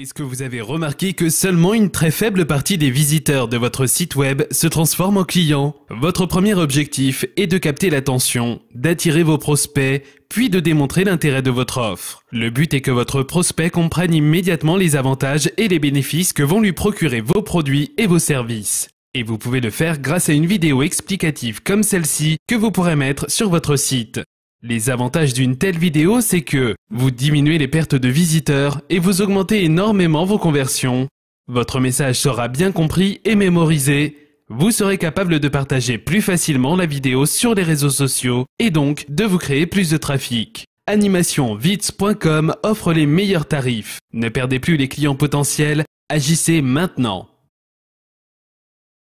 Est-ce que vous avez remarqué que seulement une très faible partie des visiteurs de votre site web se transforme en clients Votre premier objectif est de capter l'attention, d'attirer vos prospects, puis de démontrer l'intérêt de votre offre. Le but est que votre prospect comprenne immédiatement les avantages et les bénéfices que vont lui procurer vos produits et vos services. Et vous pouvez le faire grâce à une vidéo explicative comme celle-ci que vous pourrez mettre sur votre site. Les avantages d'une telle vidéo, c'est que vous diminuez les pertes de visiteurs et vous augmentez énormément vos conversions. Votre message sera bien compris et mémorisé. Vous serez capable de partager plus facilement la vidéo sur les réseaux sociaux et donc de vous créer plus de trafic. Animationvits.com offre les meilleurs tarifs. Ne perdez plus les clients potentiels, agissez maintenant.